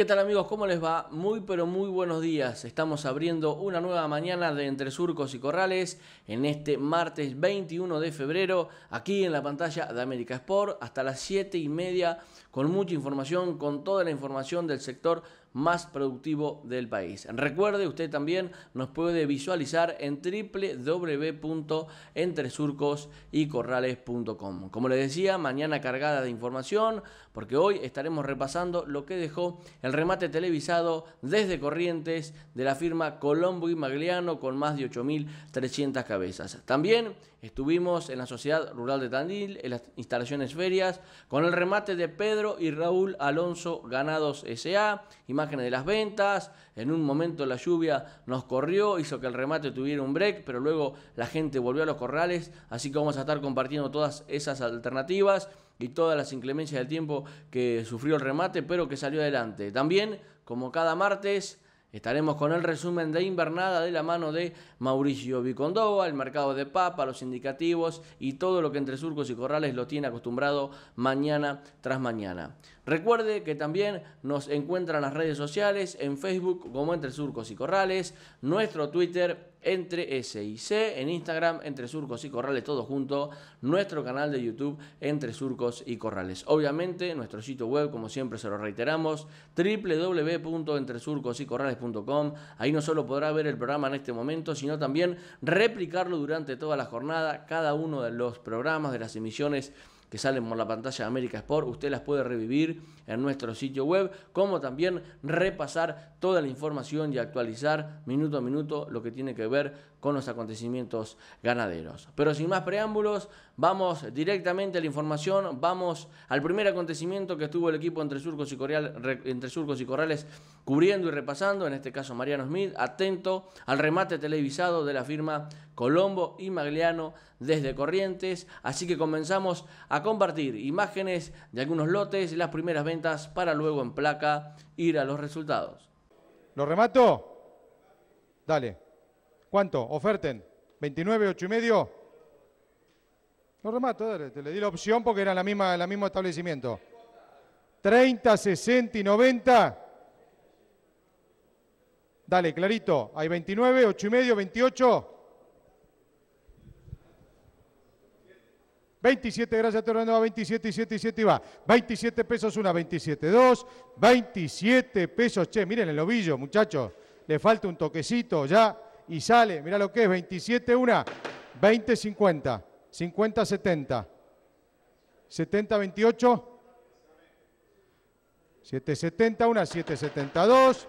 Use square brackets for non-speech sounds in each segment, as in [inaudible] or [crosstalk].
¿Qué tal amigos? ¿Cómo les va? Muy pero muy buenos días. Estamos abriendo una nueva mañana de Entre Surcos y Corrales en este martes 21 de febrero aquí en la pantalla de América Sport hasta las 7 y media con mucha información, con toda la información del sector más productivo del país. Recuerde, usted también nos puede visualizar en www.entresurcosycorrales.com. Como les decía, mañana cargada de información, porque hoy estaremos repasando lo que dejó el remate televisado desde Corrientes de la firma Colombo y Magliano con más de 8.300 cabezas. También estuvimos en la Sociedad Rural de Tandil, en las instalaciones ferias, con el remate de Pedro y Raúl Alonso Ganados S.A., imágenes de las ventas, en un momento la lluvia nos corrió, hizo que el remate tuviera un break, pero luego la gente volvió a los corrales, así que vamos a estar compartiendo todas esas alternativas y todas las inclemencias del tiempo que sufrió el remate, pero que salió adelante. También, como cada martes, estaremos con el resumen de invernada de la mano de Mauricio Vicondoa, el mercado de papa, los indicativos y todo lo que entre surcos y corrales lo tiene acostumbrado mañana tras mañana. Recuerde que también nos encuentran las redes sociales, en Facebook como entre surcos y corrales, nuestro Twitter entre S y C, en Instagram, entre Surcos y Corrales, todo junto, nuestro canal de YouTube, entre Surcos y Corrales. Obviamente, nuestro sitio web, como siempre se lo reiteramos, www.entresurcosycorrales.com. Ahí no solo podrá ver el programa en este momento, sino también replicarlo durante toda la jornada, cada uno de los programas, de las emisiones que salen por la pantalla de América Sport, usted las puede revivir en nuestro sitio web, como también repasar toda la información y actualizar minuto a minuto lo que tiene que ver con los acontecimientos ganaderos. Pero sin más preámbulos, vamos directamente a la información, vamos al primer acontecimiento que estuvo el equipo entre surcos y, entre surcos y corrales cubriendo y repasando, en este caso Mariano Smith, atento al remate televisado de la firma Colombo y Magliano desde Corrientes. Así que comenzamos a compartir imágenes de algunos lotes, y las primeras ventas para luego en placa ir a los resultados. ¿Lo remato? Dale. ¿Cuánto? Oferten. 29, 8 y medio. Lo remato, dale. Te le di la opción porque era la misma, el mismo establecimiento. 30, 60 y 90. Dale, clarito. Hay 29, 8 y medio, 28. 27, gracias Tornado, va 27 y 7 y 7 y va. 27 pesos una, 27, 2, 27 pesos. Che, miren el ovillo, muchachos. Le falta un toquecito ya y sale. Mirá lo que es, 27 una, 20, 50, 50, 70, 70, 28, 7, 70 una, 72.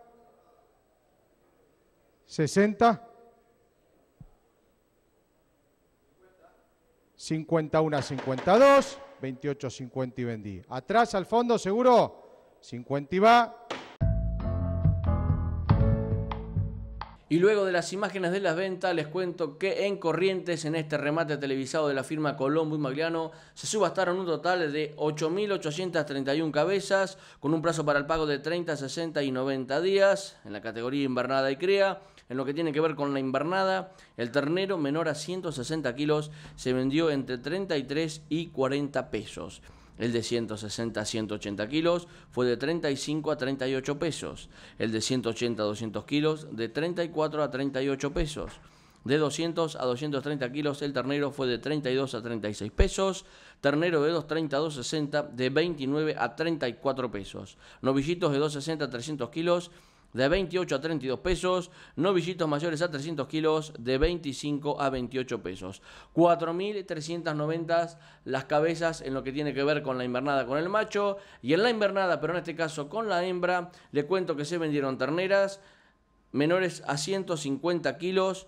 60, 51 52, 28 50 y vendí. Atrás al fondo seguro, 50 y va. Y luego de las imágenes de las ventas, les cuento que en Corrientes, en este remate televisado de la firma Colombo y Magliano, se subastaron un total de 8.831 cabezas, con un plazo para el pago de 30, 60 y 90 días, en la categoría invernada y cría. En lo que tiene que ver con la invernada, el ternero menor a 160 kilos se vendió entre 33 y 40 pesos. El de 160 a 180 kilos fue de 35 a 38 pesos. El de 180 a 200 kilos de 34 a 38 pesos. De 200 a 230 kilos el ternero fue de 32 a 36 pesos, ternero de 230 a 260 de 29 a 34 pesos, novillitos de 260 a 300 kilos de 28 a 32 pesos, novillitos mayores a 300 kilos de 25 a 28 pesos. 4.390 las cabezas en lo que tiene que ver con la invernada con el macho y en la invernada, pero en este caso con la hembra, le cuento que se vendieron terneras menores a 150 kilos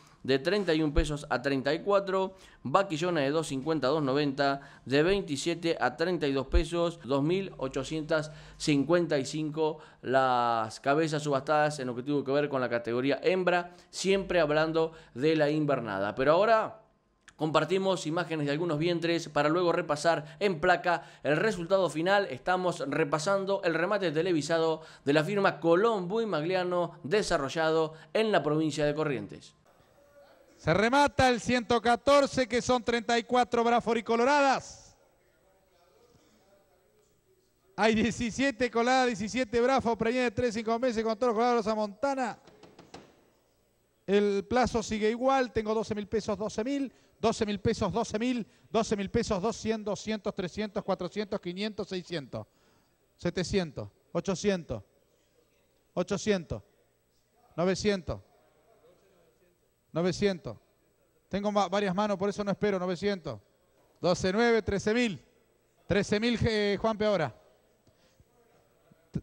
de 31 pesos a 34, vaquillona de 2.50 a 2.90, de 27 a 32 pesos, 2.855 las cabezas subastadas en lo que tuvo que ver con la categoría hembra, siempre hablando de la invernada. Pero ahora... Compartimos imágenes de algunos vientres para luego repasar en placa el resultado final. Estamos repasando el remate televisado de la firma Colombo y Magliano desarrollado en la provincia de Corrientes. Se remata el 114, que son 34 Brafor y Coloradas. Hay 17 coladas, 17 Brafo, previene de 3, 5 meses con todos los colorados a Montana. El plazo sigue igual, tengo 12 mil pesos, 12 mil, 12 mil pesos, 12 mil, 12 mil pesos, 200, 200, 300, 400, 500, 600, 700, 800, 800, 900. 900. Tengo varias manos, por eso no espero, 900. 12, 9, 13 mil. 13 mil, eh, Juanpe, ahora.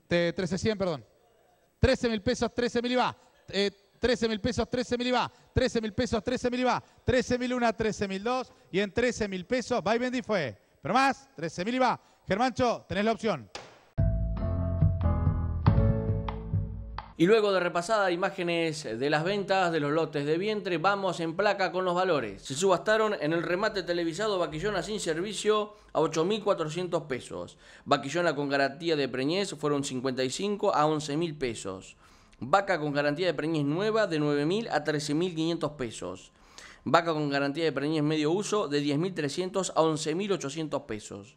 Eh, perdón. 13 mil pesos, 13 mil y va. 13 eh, mil pesos, 13 mil y va. 13 mil pesos, 13 mil y va. 13 mil una, 13 mil dos. Y en 13 mil pesos, va y vendí fue. Pero más, 13 mil y va. Germancho, tenés la opción. Y luego de repasada imágenes de las ventas de los lotes de vientre, vamos en placa con los valores. Se subastaron en el remate televisado Vaquillona sin servicio a 8.400 pesos. Vaquillona con garantía de preñez fueron 55 a 11.000 pesos. Vaca con garantía de preñez nueva de 9.000 a 13.500 pesos. Vaca con garantía de preñez medio uso de 10.300 a 11.800 pesos.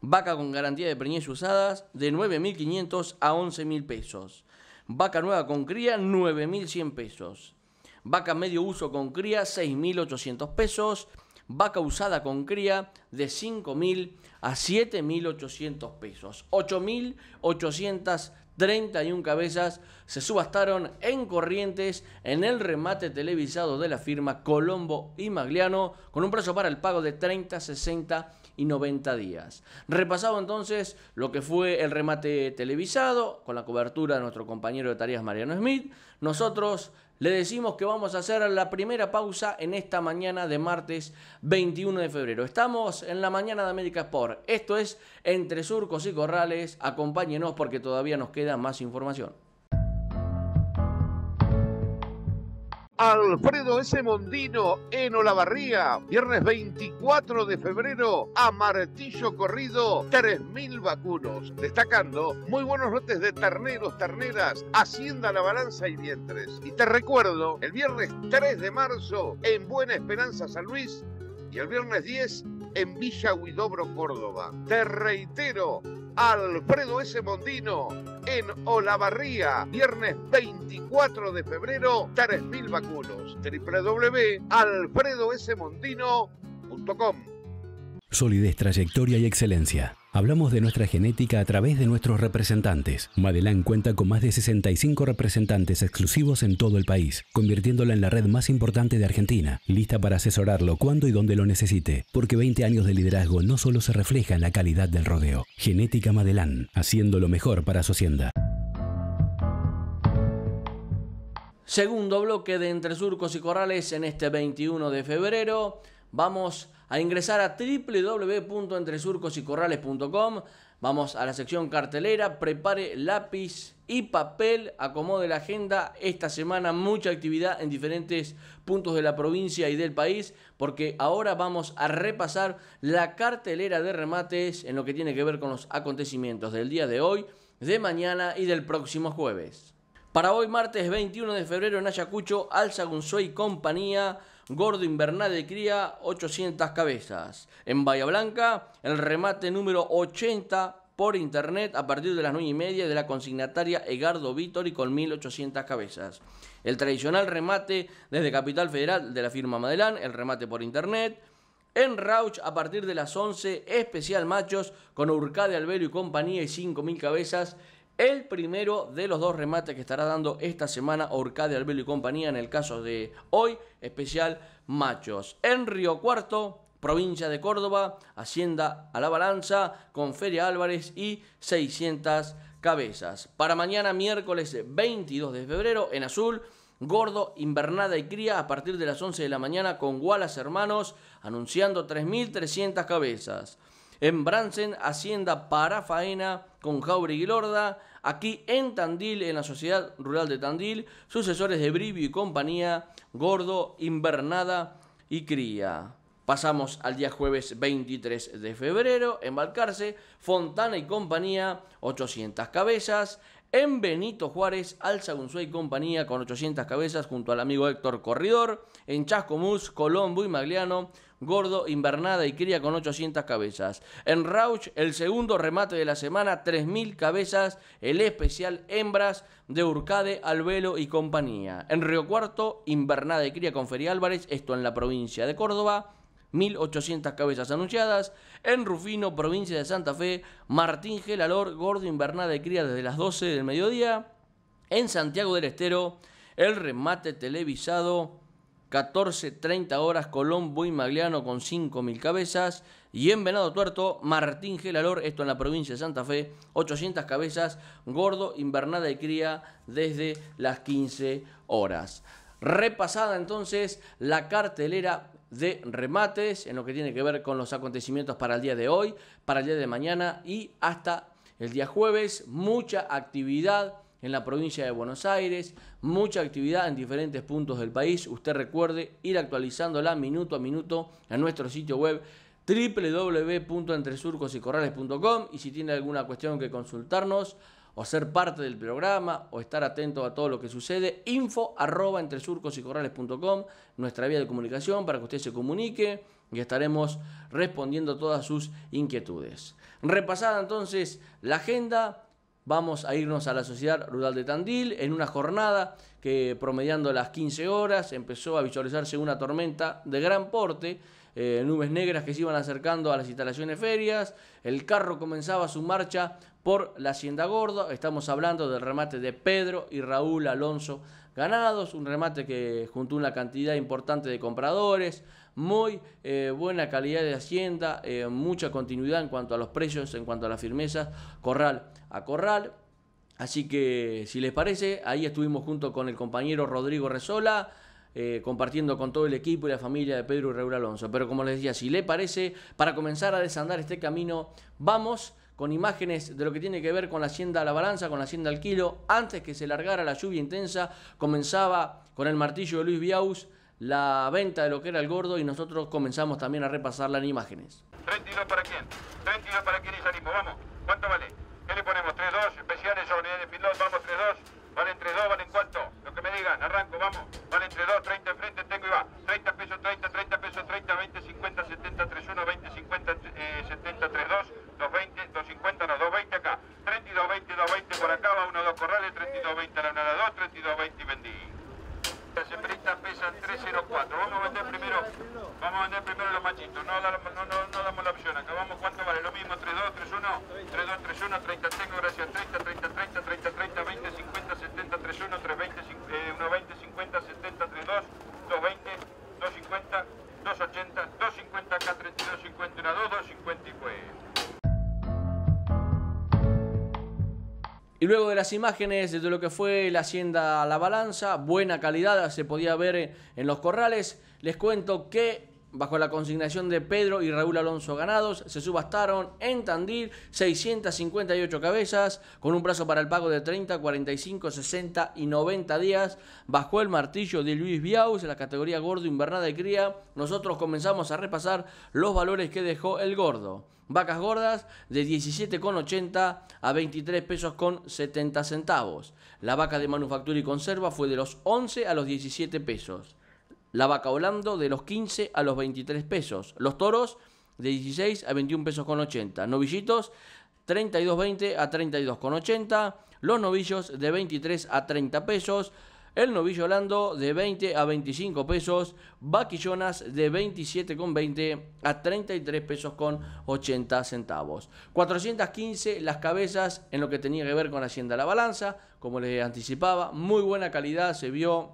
Vaca con garantía de preñez usadas de 9.500 a 11.000 pesos. Vaca nueva con cría, 9.100 pesos. Vaca medio uso con cría, 6.800 pesos. Vaca usada con cría, de 5.000 a 7.800 pesos. 8.831 cabezas se subastaron en Corrientes en el remate televisado de la firma Colombo y Magliano con un precio para el pago de 30, 60 y 90 días. Repasado entonces lo que fue el remate televisado con la cobertura de nuestro compañero de tareas Mariano Smith, nosotros le decimos que vamos a hacer la primera pausa en esta mañana de martes 21 de febrero. Estamos en la mañana de América Sport. Esto es Entre Surcos y Corrales. Acompáñenos porque todavía nos queda más información. Alfredo S. Mondino en Olavarría, viernes 24 de febrero a martillo corrido, 3.000 vacunos, destacando muy buenos lotes de terneros, terneras, hacienda la balanza y vientres. Y te recuerdo, el viernes 3 de marzo en Buena Esperanza San Luis y el viernes 10 en Villa Huidobro, Córdoba. Te reitero, Alfredo S. Mondino en Olavarría, viernes 24 de febrero, 3.000 vacunos. www.alfredosmondino.com Solidez, trayectoria y excelencia. Hablamos de nuestra genética a través de nuestros representantes. Madelán cuenta con más de 65 representantes exclusivos en todo el país, convirtiéndola en la red más importante de Argentina, lista para asesorarlo cuando y donde lo necesite, porque 20 años de liderazgo no solo se refleja en la calidad del rodeo. Genética Madelán, haciendo lo mejor para su hacienda. Segundo bloque de Entre Surcos y Corrales en este 21 de febrero. Vamos a a ingresar a www.entresurcosycorrales.com. Vamos a la sección cartelera, prepare lápiz y papel, acomode la agenda. Esta semana mucha actividad en diferentes puntos de la provincia y del país, porque ahora vamos a repasar la cartelera de remates en lo que tiene que ver con los acontecimientos del día de hoy, de mañana y del próximo jueves. Para hoy, martes 21 de febrero, en Ayacucho, Alza y compañía Gordo Invernal de cría 800 cabezas. En Bahía Blanca, el remate número 80 por internet a partir de las 9 y media de la consignataria Egardo Vítori con 1.800 cabezas. El tradicional remate desde Capital Federal de la firma Madelán, el remate por internet. En Rauch a partir de las 11, especial machos con Urcade Albero y compañía y 5.000 cabezas. El primero de los dos remates que estará dando esta semana Orcade, Albelo y compañía en el caso de hoy, especial machos. En Río Cuarto, provincia de Córdoba, Hacienda a la Balanza, con Feria Álvarez y 600 cabezas. Para mañana, miércoles 22 de febrero, en Azul, Gordo, Invernada y Cría a partir de las 11 de la mañana con Wallace Hermanos anunciando 3.300 cabezas. En Bransen, Hacienda para Faena con Jauregui Lorda aquí en Tandil, en la Sociedad Rural de Tandil, sucesores de Brivio y compañía, Gordo, Invernada y Cría. Pasamos al día jueves 23 de febrero, en Balcarce, Fontana y compañía, 800 cabezas, en Benito Juárez, gonzález y compañía con 800 cabezas junto al amigo Héctor Corridor, en Chascomús, Colombo y Magliano, Gordo, Invernada y Cría con 800 cabezas. En Rauch, el segundo remate de la semana, 3.000 cabezas. El especial Hembras de Urcade, Albelo y compañía. En Río Cuarto, Invernada y Cría con Feria Álvarez, esto en la provincia de Córdoba. 1.800 cabezas anunciadas. En Rufino, provincia de Santa Fe, Martín Gelalor, Gordo, Invernada y Cría desde las 12 del mediodía. En Santiago del Estero, el remate televisado 14.30 horas Colón Magliano con 5.000 cabezas. Y en Venado Tuerto, Martín Gelalor, esto en la provincia de Santa Fe, 800 cabezas, gordo, invernada y cría desde las 15 horas. Repasada entonces la cartelera de remates en lo que tiene que ver con los acontecimientos para el día de hoy, para el día de mañana y hasta el día jueves. Mucha actividad en la provincia de Buenos Aires, mucha actividad en diferentes puntos del país. Usted recuerde ir actualizándola minuto a minuto en nuestro sitio web www.entresurcosycorrales.com y si tiene alguna cuestión que consultarnos o ser parte del programa o estar atento a todo lo que sucede, info arroba nuestra vía de comunicación para que usted se comunique y estaremos respondiendo todas sus inquietudes. Repasada entonces la agenda, vamos a irnos a la Sociedad Rural de Tandil en una jornada que promediando las 15 horas empezó a visualizarse una tormenta de gran porte, eh, nubes negras que se iban acercando a las instalaciones ferias, el carro comenzaba su marcha por la Hacienda Gordo, estamos hablando del remate de Pedro y Raúl Alonso Ganados, un remate que juntó una cantidad importante de compradores, muy eh, buena calidad de hacienda, eh, mucha continuidad en cuanto a los precios, en cuanto a la firmeza, Corral a Corral. Así que, si les parece, ahí estuvimos junto con el compañero Rodrigo Resola eh, compartiendo con todo el equipo y la familia de Pedro y Raúl Alonso. Pero como les decía, si les parece, para comenzar a desandar este camino, vamos con imágenes de lo que tiene que ver con la hacienda a La Balanza, con la hacienda al Kilo. Antes que se largara la lluvia intensa, comenzaba con el martillo de Luis Biaus la venta de lo que era el gordo y nosotros comenzamos también a repasarla en imágenes. 32 para quién, 32 para quién vamos, ¿cuánto vale? ponemos? ¿3-2? Especiales sobre de pilot, vamos 3-2. Valen 3-2, en cuánto? Lo que me digan, arranco, vamos. Valen entre 2 30 enfrente, tengo y va. 30 pesos, 30, 30 pesos, 30, 20, 50, 70, 3-1, 20, 50, 70, 3-2, 220, 250, no, 2. luego de las imágenes de lo que fue la hacienda La Balanza, buena calidad se podía ver en los corrales, les cuento que bajo la consignación de Pedro y Raúl Alonso Ganados, se subastaron en Tandil 658 cabezas con un plazo para el pago de 30, 45, 60 y 90 días. Bajo el martillo de Luis Biaus en la categoría gordo invernada y cría, nosotros comenzamos a repasar los valores que dejó el gordo. Vacas gordas de 17,80 a 23 pesos con 70 centavos. La vaca de manufactura y conserva fue de los 11 a los 17 pesos. La vaca holando de los 15 a los 23 pesos. Los toros de 16 a 21 pesos con 80. Novillitos 32,20 a 32,80. Los novillos de 23 a 30 pesos el novillo Lando de 20 a 25 pesos, vaquillonas de 27,20 a 33 pesos con 80 centavos. 415 las cabezas en lo que tenía que ver con Hacienda La Balanza, como les anticipaba, muy buena calidad se vio,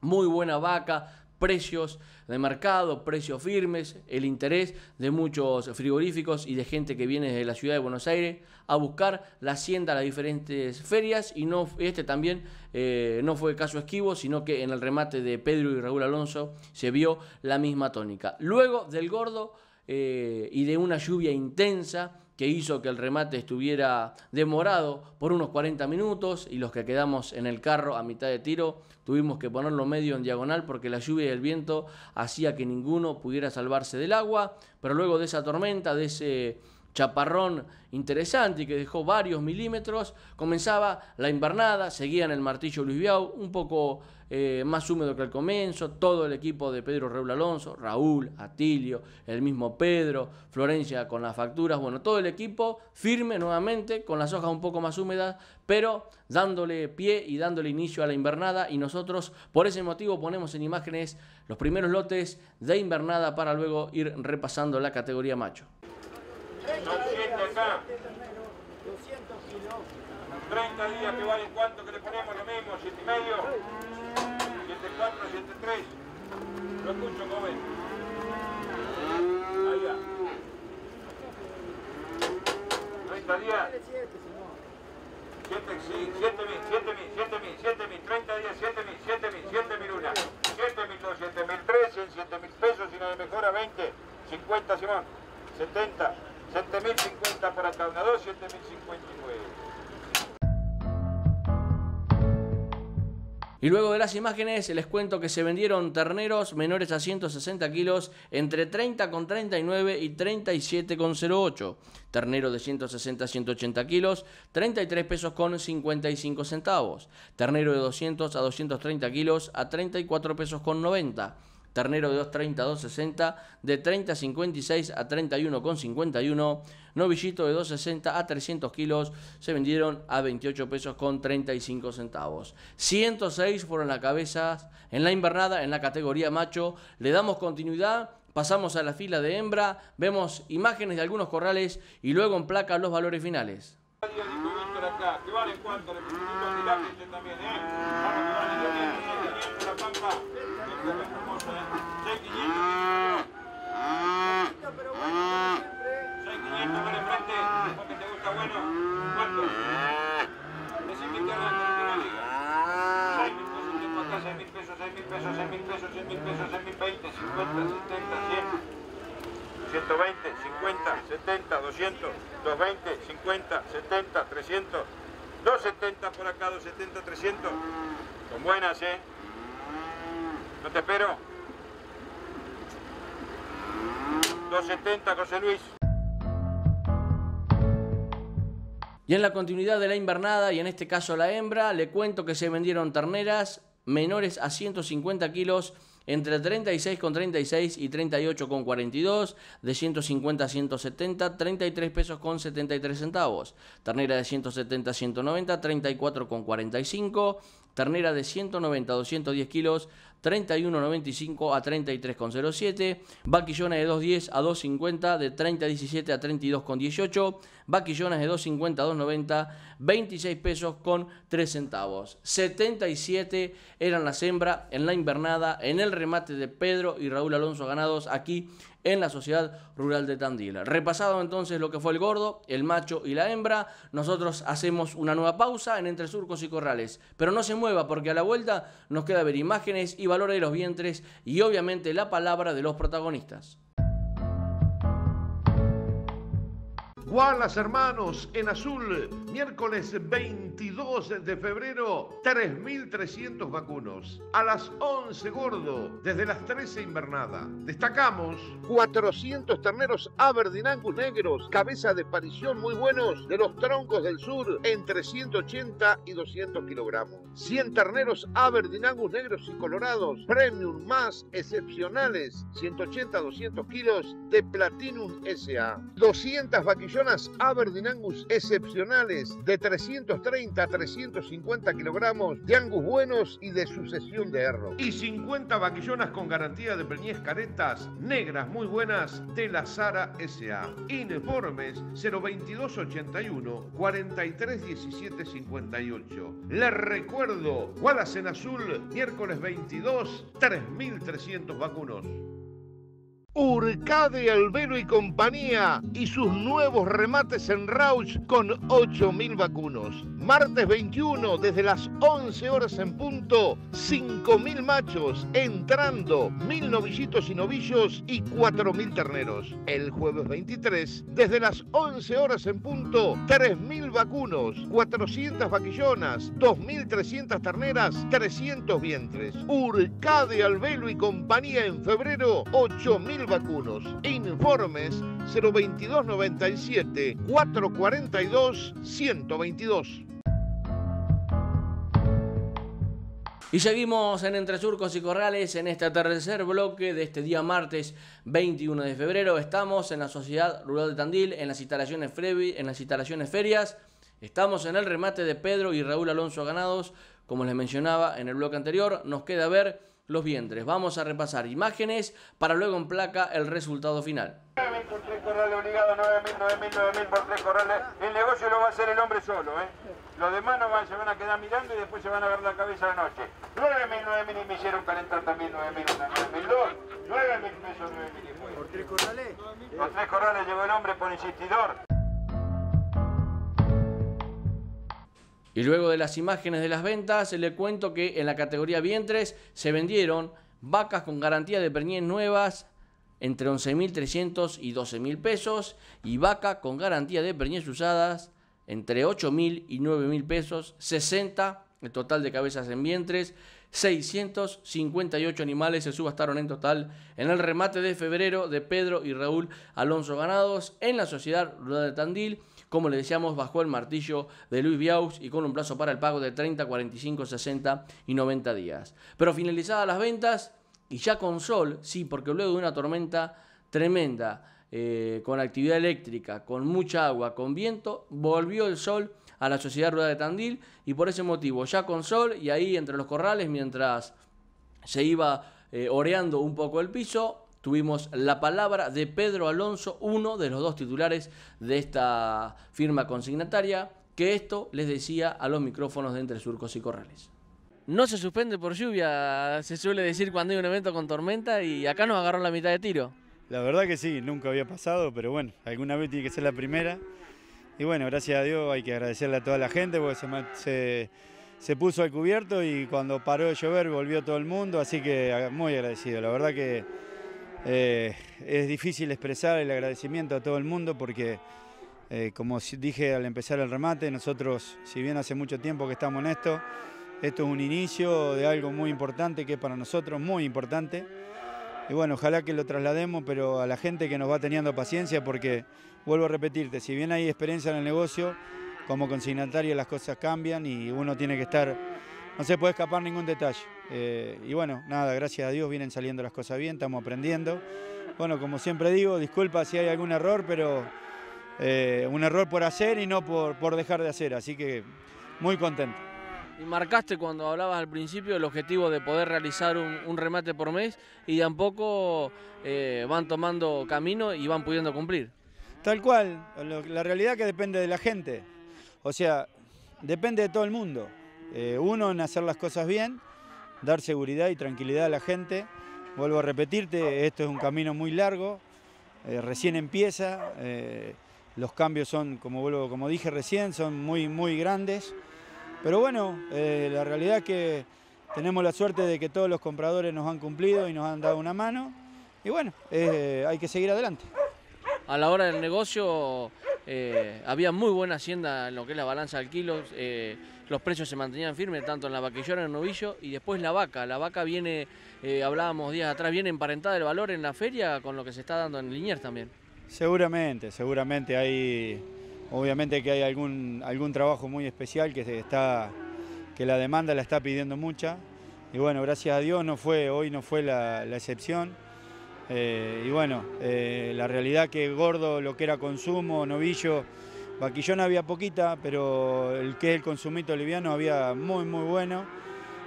muy buena vaca, precios de mercado, precios firmes, el interés de muchos frigoríficos y de gente que viene de la ciudad de Buenos Aires a buscar la hacienda a las diferentes ferias y no este también eh, no fue caso esquivo, sino que en el remate de Pedro y Raúl Alonso se vio la misma tónica. Luego del gordo eh, y de una lluvia intensa que hizo que el remate estuviera demorado por unos 40 minutos y los que quedamos en el carro a mitad de tiro tuvimos que ponerlo medio en diagonal porque la lluvia y el viento hacía que ninguno pudiera salvarse del agua, pero luego de esa tormenta, de ese chaparrón interesante y que dejó varios milímetros. Comenzaba la invernada, seguían el martillo Luis Biau, un poco eh, más húmedo que al comienzo, todo el equipo de Pedro Reul Alonso, Raúl, Atilio, el mismo Pedro, Florencia con las facturas, bueno, todo el equipo firme nuevamente, con las hojas un poco más húmedas, pero dándole pie y dándole inicio a la invernada y nosotros por ese motivo ponemos en imágenes los primeros lotes de invernada para luego ir repasando la categoría macho. 200 acá. 200 kilos. 30 días que vale cuánto que le ponemos lo mismo, 7 y medio, 74, 73. Lo escucho, joven. Ahí va. 30 días. 7 7.000, 7 7.000, 7 7 7 30 días, 7.000, 7.000, 7.000 mil, una, 7 2, 7 100, pesos, si no de mejora 20, 50 Simón, 70, 7.050 para Caunador, 7.059. Y luego de las imágenes les cuento que se vendieron terneros menores a 160 kilos entre 30,39 y 37,08. Ternero de 160 a 180 kilos, 33 pesos con 55 centavos. Ternero de 200 a 230 kilos a 34 pesos con 90. Ternero de 2.30 a 2.60, de 30.56 a 31.51, novillito de 2.60 a 300 kilos, se vendieron a 28 pesos con 35 centavos. 106 fueron las cabezas en la invernada, en la categoría macho. Le damos continuidad. Pasamos a la fila de hembra, vemos imágenes de algunos corrales y luego en placa los valores finales. 220, 50, 70, 200, 220, 50, 70, 300, 270 por acá, 270, 300. Son buenas, ¿eh? No te espero. 270, José Luis. Y en la continuidad de la invernada, y en este caso la hembra, le cuento que se vendieron terneras menores a 150 kilos entre 36,36 y 38,42, de 150 a 170, 33 pesos con 73 centavos, ternera de 170 a 190, 45, ternera de 190 a 210 kilos, 31.95 a 33.07. vaquillones de 2.10 a 2.50, de 30.17 a 32.18. vaquillones de 2.50 a 2.90, 26 pesos con 3 centavos. 77 eran la Sembra en la invernada, en el remate de Pedro y Raúl Alonso ganados aquí en la sociedad rural de Tandila. Repasado entonces lo que fue el gordo, el macho y la hembra, nosotros hacemos una nueva pausa en Entre Surcos y Corrales. Pero no se mueva porque a la vuelta nos queda ver imágenes y valores de los vientres y obviamente la palabra de los protagonistas. Wallace Hermanos en azul, miércoles 22 de febrero, 3.300 vacunos. A las 11 gordo, desde las 13 invernada. Destacamos 400 terneros Aberdeen negros, cabeza de parición muy buenos, de los troncos del sur, entre 180 y 200 kilogramos. 100 terneros Aberdeen negros y colorados, premium más excepcionales, 180-200 kilos de Platinum SA. 200 vaquillones vaquillonas Aberdeen Angus excepcionales de 330 a 350 kilogramos de Angus buenos y de sucesión de erro. Y 50 vaquillonas con garantía de preñez caretas negras muy buenas de la Sara S.A. Informes 02281 431758. Les recuerdo, Wallace en Azul, miércoles 22, 3300 vacunos. Urcade Albero y compañía y sus nuevos remates en Rauch con 8.000 vacunos. Martes 21, desde las 11 horas en punto, 5.000 machos entrando, 1.000 novillitos y novillos y 4.000 terneros. El jueves 23, desde las 11 horas en punto, 3.000 vacunos, 400 vaquillonas, 2.300 terneras, 300 vientres. Urcade, Albelo y compañía en febrero, 8.000 vacunos. Informes 02297 442 122. Y seguimos en Entre Surcos y Corrales en este tercer bloque de este día martes 21 de febrero. Estamos en la Sociedad Rural de Tandil, en las instalaciones, Frevi, en las instalaciones ferias. Estamos en el remate de Pedro y Raúl Alonso Ganados, como les mencionaba en el bloque anterior. Nos queda ver los vientres. Vamos a repasar imágenes para luego en placa el resultado final. El negocio lo va a hacer el hombre solo, ¿eh? Los demás van se van a quedar mirando y después se van a ver la cabeza de noche. 9.000, 9.000 y me hicieron calentar también 9.000, 9.000, 9.000 pesos, 9.000 y ¿Por tres corrales? Por tres corrales llegó el hombre por insistidor. Y luego de las imágenes de las ventas, le cuento que en la categoría vientres se vendieron vacas con garantía de pernies nuevas entre 11.300 y 12.000 pesos y vaca con garantía de pernies usadas entre 8 mil y 9 mil pesos, 60 el total de cabezas en vientres, 658 animales se subastaron en total en el remate de febrero de Pedro y Raúl Alonso Ganados en la Sociedad Rural de Tandil. Como le decíamos, bajo el martillo de Luis Biaus y con un plazo para el pago de 30, 45, 60 y 90 días. Pero finalizadas las ventas y ya con sol, sí, porque luego de una tormenta tremenda eh, con actividad eléctrica, con mucha agua, con viento, volvió el sol a la Sociedad Rueda de Tandil y por ese motivo, ya con sol y ahí entre los corrales, mientras se iba eh, oreando un poco el piso, tuvimos la palabra de Pedro Alonso, uno de los dos titulares de esta firma consignataria, que esto les decía a los micrófonos de Entre Surcos y Corrales. No se suspende por lluvia, se suele decir cuando hay un evento con tormenta y acá nos agarró la mitad de tiro. La verdad que sí, nunca había pasado, pero bueno, alguna vez tiene que ser la primera. Y bueno, gracias a Dios hay que agradecerle a toda la gente porque se, se, puso al cubierto y cuando paró de llover volvió todo el mundo, así que ah, muy agradecido. La verdad que eh, es difícil expresar el agradecimiento a todo el mundo porque, eh, como dije al empezar el remate, nosotros, si bien hace mucho tiempo que estamos en esto, esto es un inicio de algo muy importante que es para nosotros muy importante y bueno, ojalá que lo traslademos, pero a la gente que nos va teniendo paciencia, porque vuelvo a repetirte, si bien hay experiencia en el negocio, como consignatario las cosas cambian y uno tiene que estar, no se puede escapar ningún detalle. Eh, y bueno, nada, gracias a Dios vienen saliendo las cosas bien, estamos aprendiendo. Bueno, como siempre digo, disculpa si hay algún error, pero eh, un error por hacer y no por, por dejar de hacer, así que muy contento. Y marcaste cuando hablabas al principio el objetivo de poder realizar un, remate por mes y tampoco eh, van tomando camino y van pudiendo cumplir. Tal cual, la realidad que depende de la gente. O sea, depende de todo el mundo. Eh, uno en hacer las cosas bien, dar seguridad y tranquilidad a la gente. Vuelvo a repetirte, esto es un camino muy largo, eh, recién empieza, los cambios son, como, vuelvo, como dije recién, son muy, muy grandes. Pero bueno, eh, la realidad es que tenemos la suerte de que todos los compradores nos han cumplido y nos han dado una mano. Y bueno, eh, hay que seguir adelante. A la hora del negocio eh, había muy buena hacienda en lo que es la balanza al kilo. los precios se mantenían firmes tanto en la vaquillona, en el novillo y después la vaca. La vaca viene, hablábamos días atrás, viene emparentada el valor en la feria con lo que se está dando en Liniers también. Seguramente, seguramente hay Obviamente que hay algún, algún trabajo muy especial que, está, que la demanda la está pidiendo mucha. Y bueno, gracias a Dios no fue, hoy no fue la, excepción. Eh, y bueno, eh, la realidad que gordo, lo que era consumo, novillo, vaquillón había poquita, pero el que es el consumito liviano había muy, muy bueno.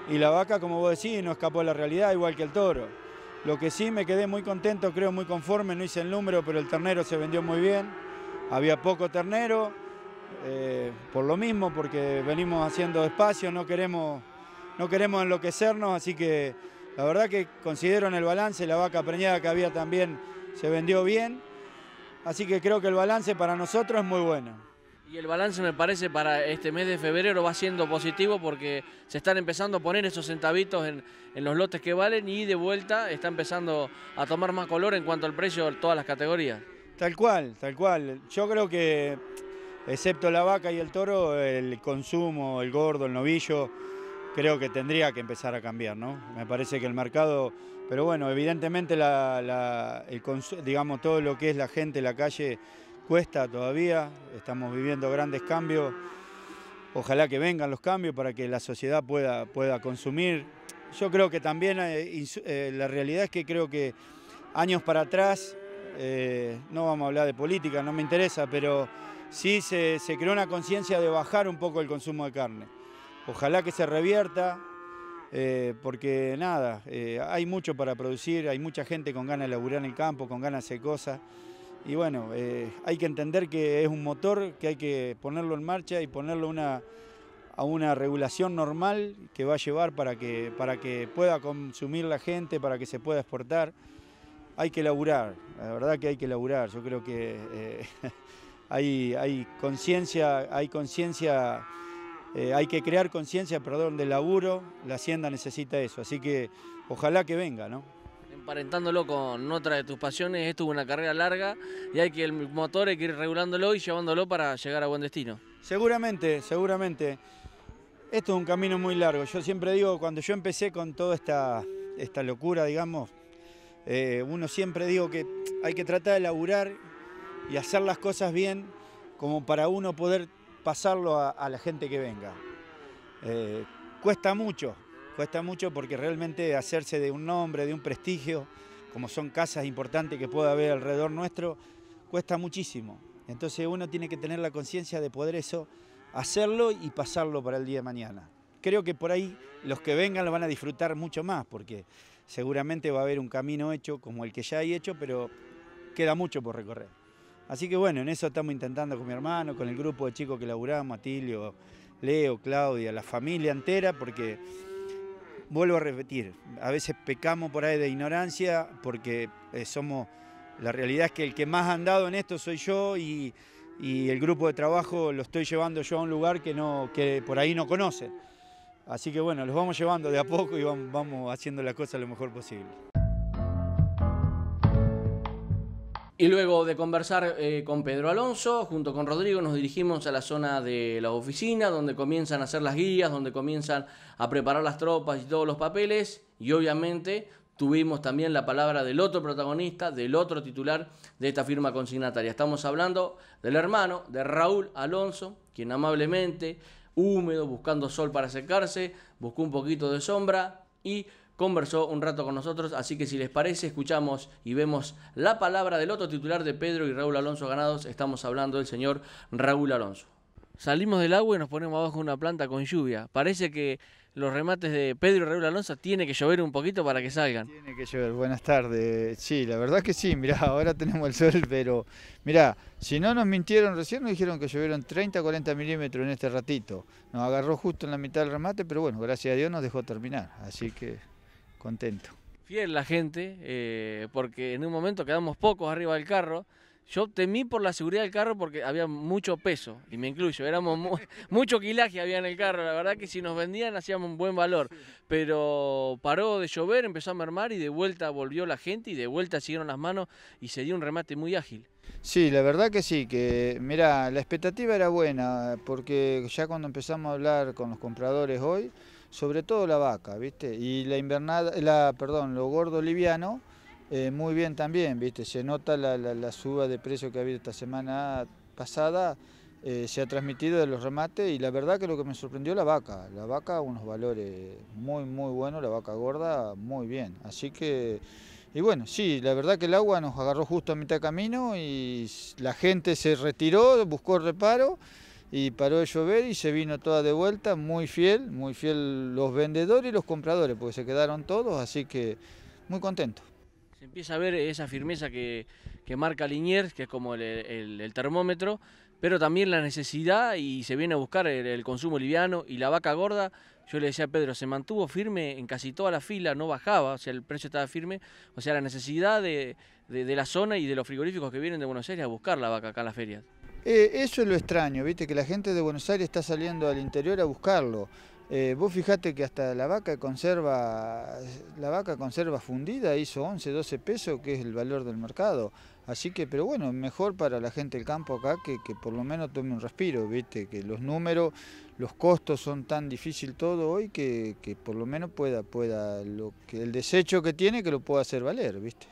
Y la vaca, como vos decís, no escapó a la realidad, igual que el toro. Lo que sí me quedé muy contento, creo muy conforme, no hice el número, pero el ternero se vendió muy bien había poco ternero, eh, por lo mismo, porque venimos haciendo espacio, no queremos, no queremos enloquecernos, así que la verdad que considero en el balance la vaca preñada que había también se vendió bien, así que creo que el balance para nosotros es muy bueno. Y el balance me parece para este mes de febrero va siendo positivo porque se están empezando a poner esos centavitos en, en, los lotes que valen y de vuelta está empezando a tomar más color en cuanto al precio de todas las categorías. Tal cual, tal cual. Yo creo que, excepto la vaca y el toro, el consumo, el gordo, el novillo, creo que tendría que empezar a cambiar, ¿no? Me parece que el mercado, pero bueno, evidentemente digamos, todo lo que es la gente, la calle, cuesta todavía, estamos viviendo grandes cambios, ojalá que vengan los cambios para que la sociedad pueda, pueda consumir. Yo creo que también, eh, eh, la realidad es que creo que años para atrás eh, no vamos a hablar de política, no me interesa, pero sí se, creó una conciencia de bajar un poco el consumo de carne. Ojalá que se revierta, eh, porque nada, eh, hay mucho para producir, hay mucha gente con ganas de laburar en el campo, con ganas de hacer cosas. Y bueno, hay que entender que es un motor, que hay que ponerlo en marcha y ponerlo a una regulación normal que va a llevar para que pueda consumir la gente, para que se pueda exportar hay que laburar, la verdad que hay que laburar. Yo creo que eh, [laughs] hay, conciencia, hay conciencia, eh, hay que crear conciencia, perdón, del laburo. La hacienda necesita eso, así que ojalá que venga, ¿no? Emparentándolo con otra de tus pasiones, esto es una carrera larga y hay que el motor hay que ir regulándolo y llevándolo para llegar a buen destino. Seguramente, seguramente. Esto es un camino muy largo. Yo siempre digo, cuando yo empecé con toda esta locura, digamos, eh, uno siempre digo que hay que tratar de laburar y hacer las cosas bien como para uno poder pasarlo a, la gente que venga. Eh, cuesta mucho, cuesta mucho porque realmente hacerse de un nombre, de un prestigio, como son casas importantes que pueda haber alrededor nuestro, cuesta muchísimo. Entonces uno tiene que tener la conciencia de poder eso, hacerlo y pasarlo para el día de mañana creo que por ahí los que vengan lo van a disfrutar mucho más, porque seguramente va a haber un camino hecho como el que ya hay hecho, pero queda mucho por recorrer. Así que bueno, en eso estamos intentando con mi hermano, con el grupo de chicos que laburamos, Atilio, Leo, Claudia, la familia entera, porque vuelvo a repetir, a veces pecamos por ahí de ignorancia porque eh, somos, la realidad es que el que más ha andado en esto soy yo y, el grupo de trabajo lo estoy llevando yo a un lugar que, no, que por ahí no conocen. Así que bueno, los vamos llevando de a poco y vamos, haciendo las cosas lo mejor posible. Y luego de conversar eh, con Pedro Alonso, junto con Rodrigo, nos dirigimos a la zona de la oficina, donde comienzan a hacer las guías, donde comienzan a preparar las tropas y todos los papeles. Y obviamente tuvimos también la palabra del otro protagonista, del otro titular de esta firma consignataria. Estamos hablando del hermano de Raúl Alonso, quien amablemente húmedo, buscando sol para secarse, buscó un poquito de sombra y conversó un rato con nosotros, así que si les parece, escuchamos y vemos la palabra del otro titular de Pedro y Raúl Alonso Ganados, estamos hablando del señor Raúl Alonso. Salimos del agua y nos ponemos abajo de una planta con lluvia. Parece que los remates de Pedro y Raúl Alonso tiene que llover un poquito para que salgan. Tiene que llover, buenas tardes. Sí, la verdad que sí, [laughs] mirá, ahora tenemos el sol, pero mirá, si no nos mintieron recién, nos dijeron que llovieron 30 40 milímetros en este ratito. Nos agarró justo en la mitad del remate, pero bueno, gracias a Dios nos dejó terminar, así que contento. Fiel la gente, eh, porque en un momento quedamos pocos arriba del carro yo temí por la seguridad del carro porque había mucho peso, y me incluyo, éramos [laughs] mucho quilaje había en el carro, la verdad que si nos vendían hacíamos un buen valor, pero paró de llover, empezó a mermar y de vuelta volvió la gente y de vuelta siguieron las manos y se dio un remate muy ágil. Sí, la verdad que sí, que mira, la expectativa era buena, porque ya cuando empezamos a hablar con los compradores hoy, sobre todo la vaca, ¿viste? Y la invernada, la, perdón, lo gordo liviano, eh, muy bien también, ¿viste? se nota la, suba de precio que ha habido esta semana pasada, eh, se ha transmitido de los remates y la verdad que lo que me sorprendió la vaca, la vaca unos valores muy muy buenos, la vaca gorda muy bien, así que, y bueno, sí, la verdad que el agua nos agarró justo a mitad de camino y la gente se retiró, buscó reparo y paró de llover y se vino toda de vuelta, muy fiel, muy fiel los vendedores y los compradores, porque se quedaron todos, así que muy contentos. Se empieza a ver esa firmeza que, marca Liniers, que es como el, termómetro, pero también la necesidad y se viene a buscar el, consumo liviano y la vaca gorda. Yo le decía a Pedro, se mantuvo firme en casi toda la fila, no bajaba, o sea, el precio estaba firme. O sea, la necesidad de, de, la zona y de los frigoríficos que vienen de Buenos Aires a buscar la vaca acá en las ferias. Eh, eso es lo extraño, viste, que la gente de Buenos Aires está saliendo al interior a buscarlo. Eh, vos fijate que hasta la vaca conserva, la vaca conserva fundida hizo 11, 12 pesos, que es el valor del mercado. Así que, pero bueno, mejor para la gente del campo acá que, por lo menos tome un respiro, viste, que los números, los costos son tan difícil todo hoy que, por lo menos pueda, pueda, lo que, el desecho que tiene que lo pueda hacer valer, viste.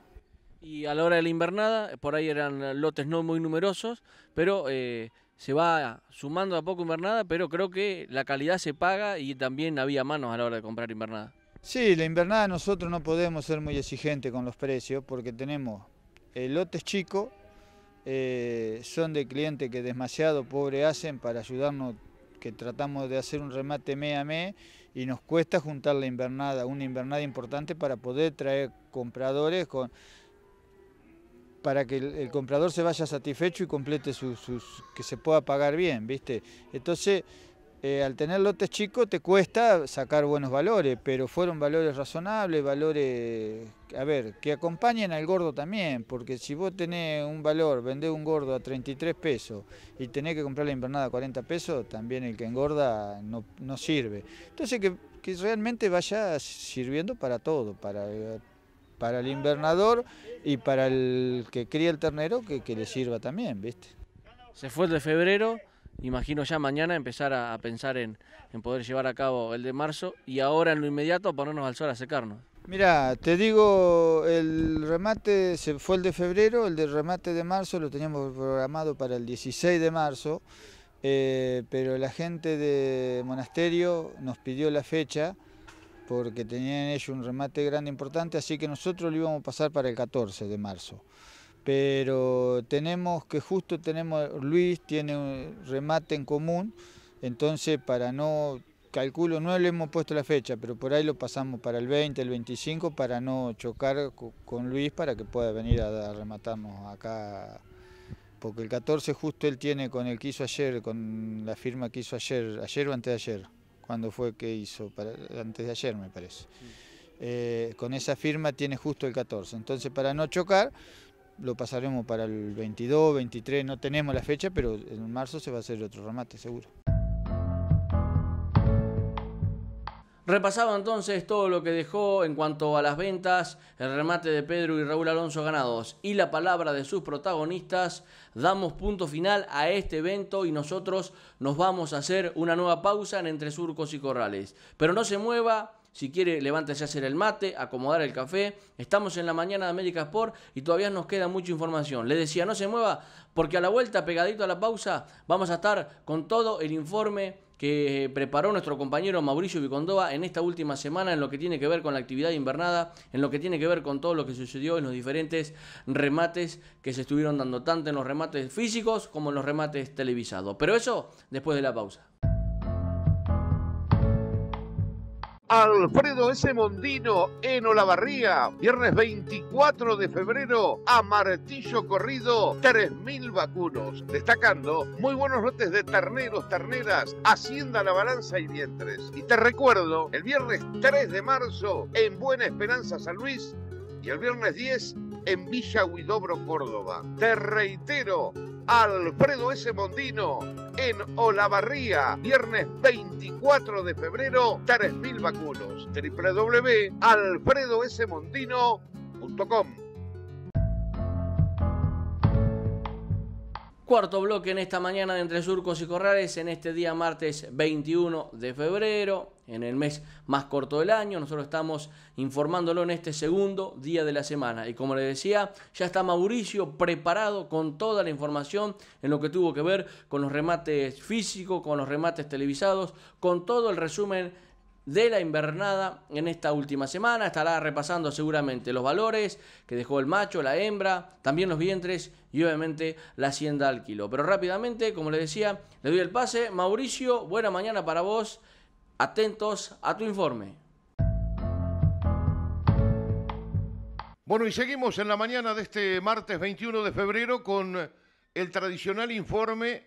Y a la hora de la invernada, por ahí eran lotes no muy numerosos, pero... Eh, se va sumando a poco invernada, pero creo que la calidad se paga y también había manos a la hora de comprar invernada. Sí, la invernada nosotros no podemos ser muy exigentes con los precios porque tenemos eh, lotes chicos, eh, son de clientes que demasiado pobre hacen para ayudarnos, que tratamos de hacer un remate me a me y nos cuesta juntar la invernada, una invernada importante para poder traer compradores con para que el, comprador se vaya satisfecho y complete sus, que se pueda pagar bien, ¿viste? Entonces, eh, al tener lotes chicos te cuesta sacar buenos valores, pero fueron valores razonables, valores, a ver, que acompañen al gordo también, porque si vos tenés un valor, vendés un gordo a 33 pesos y tenés que comprar la invernada a 40 pesos, también el que engorda no, no sirve. Entonces que, que realmente vaya sirviendo para todo, para para el invernador y para el que cría el ternero que, le sirva también, ¿viste? Se fue el de febrero, imagino ya mañana empezar a, pensar en, poder llevar a cabo el de marzo y ahora en lo inmediato ponernos al sol a secarnos. Mira, te digo, el remate se fue el de febrero, el de remate de marzo lo teníamos programado para el 16 de marzo, eh, pero la gente de Monasterio nos pidió la fecha porque tenían ellos un remate grande importante, así que nosotros lo íbamos a pasar para el 14 de marzo. Pero tenemos que justo tenemos, Luis tiene un remate en común, entonces para no, calculo, no le hemos puesto la fecha, pero por ahí lo pasamos para el 20, el 25, para no chocar con Luis para que pueda venir a, rematarnos acá porque el 14 justo él tiene con el que hizo ayer, con la firma que hizo ayer, ayer o antes de ayer cuando fue que hizo, para, antes de ayer me parece. Eh, con esa firma tiene justo el 14, entonces para no chocar lo pasaremos para el 22, 23, no tenemos la fecha, pero en marzo se va a hacer otro remate seguro. Repasado entonces todo lo que dejó en cuanto a las ventas, el remate de Pedro y Raúl Alonso ganados y la palabra de sus protagonistas, damos punto final a este evento y nosotros nos vamos a hacer una nueva pausa en Entre Surcos y Corrales. Pero no se mueva, si quiere levántese a hacer el mate, acomodar el café. Estamos en la mañana de América Sport y todavía nos queda mucha información. Le decía, no se mueva porque a la vuelta, pegadito a la pausa, vamos a estar con todo el informe que eh, preparó nuestro compañero Mauricio Vicondoa en esta última semana en lo que tiene que ver con la actividad invernada, en lo que tiene que ver con todo lo que sucedió en los diferentes remates que se estuvieron dando, tanto en los remates físicos como en los remates televisados. Pero eso después de la pausa. Alfredo S. Mondino en Olavarría, viernes 24 de febrero a martillo corrido, 3.000 vacunos, destacando muy buenos lotes de terneros, terneras, hacienda la balanza y vientres. Y te recuerdo, el viernes 3 de marzo en Buena Esperanza San Luis y el viernes 10 en Villa Huidobro, Córdoba. Te reitero, Alfredo S. Mondino en Olavarría. Viernes 24 de febrero, 3.000 vacunos. www.alfredosmondino.com Cuarto bloque en esta mañana de Entre Surcos y Corrales, en este día martes 21 de febrero, en el mes más corto del año. Nosotros estamos informándolo en este segundo día de la semana. Y como les decía, ya está Mauricio preparado con toda la información en lo que tuvo que ver con los remates físicos, con los remates televisados, con todo el resumen de la invernada en esta última semana. Estará repasando seguramente los valores que dejó el macho, la hembra, también los vientres y obviamente la hacienda al kilo. Pero rápidamente, como le decía, le doy el pase. Mauricio, buena mañana para vos. Atentos a tu informe. Bueno, y seguimos en la mañana de este martes 21 de febrero con el tradicional informe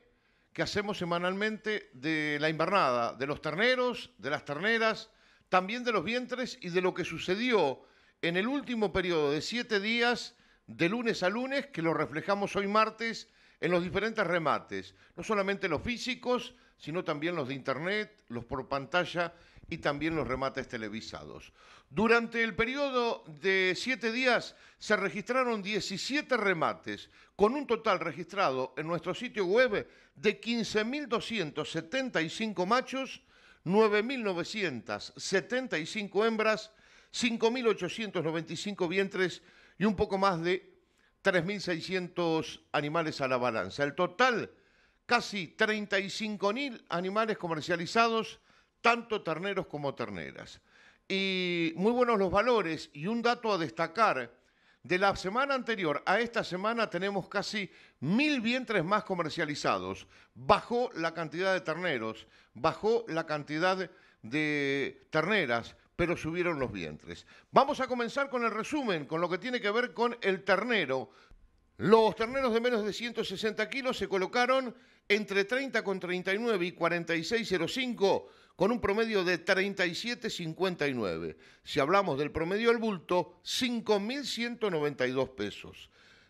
que hacemos semanalmente de la invernada, de los terneros, de las terneras, también de los vientres y de lo que sucedió en el último periodo de siete días, de lunes a lunes, que lo reflejamos hoy martes en los diferentes remates, no solamente los físicos, sino también los de internet, los por pantalla y también los remates televisados. Durante el periodo de siete días se registraron 17 remates, con un total registrado en nuestro sitio web de 15.275 machos, 9.975 hembras, 5.895 vientres y un poco más de 3.600 animales a la balanza. El total, casi 35.000 animales comercializados tanto terneros como terneras. Y muy buenos los valores y un dato a destacar, de la semana anterior a esta semana tenemos casi mil vientres más comercializados. Bajó la cantidad de terneros, bajó la cantidad de terneras, pero subieron los vientres. Vamos a comenzar con el resumen, con lo que tiene que ver con el ternero. Los terneros de menos de 160 kilos se colocaron entre 30,39 y 46,05 con un promedio de 37,59. Si hablamos del promedio al bulto, 5.192 pesos.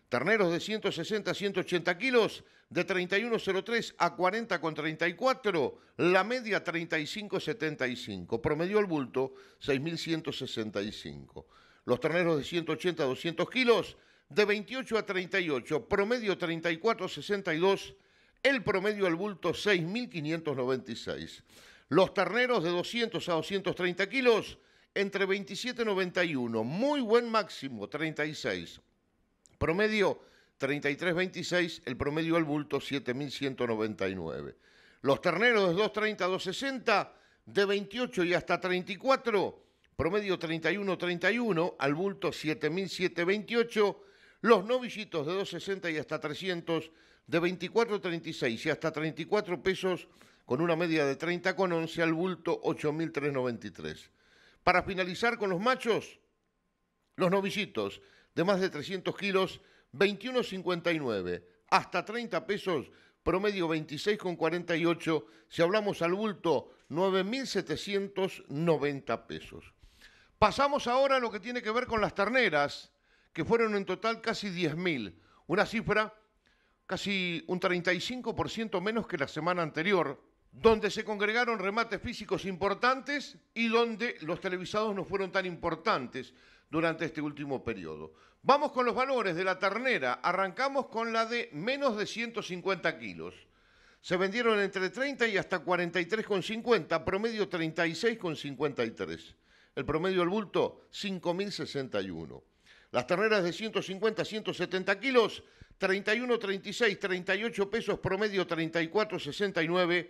Terneros de 160 a 180 kilos, de 31,03 a 40,34, la media 35,75. Promedio al bulto, 6.165. Los terneros de 180 a 200 kilos, de 28 a 38, promedio 34,62, el promedio al bulto 6.596. Los terneros de 200 a 230 kilos, entre 27.91, muy buen máximo, 36. Promedio 33.26, el promedio al bulto 7.199. Los terneros de 2.30 a 2.60, de 28 y hasta 34, promedio 31.31, al bulto 7.728. Los novillitos de 2.60 y hasta 300, de 24.36 y hasta 34 pesos con una media de 30 con 11 al bulto 8.393. Para finalizar con los machos, los novicitos de más de 300 kilos, 21.59 hasta 30 pesos, promedio 26,48, si hablamos al bulto, 9.790 pesos. Pasamos ahora a lo que tiene que ver con las terneras, que fueron en total casi 10.000, una cifra casi un 35% menos que la semana anterior, donde se congregaron remates físicos importantes y donde los televisados no fueron tan importantes durante este último periodo. Vamos con los valores de la ternera. Arrancamos con la de menos de 150 kilos. Se vendieron entre 30 y hasta 43,50, promedio 36,53. El promedio del bulto, 5.061. Las terneras de 150 a 170 kilos, 31, 36, 38 pesos, promedio 34,69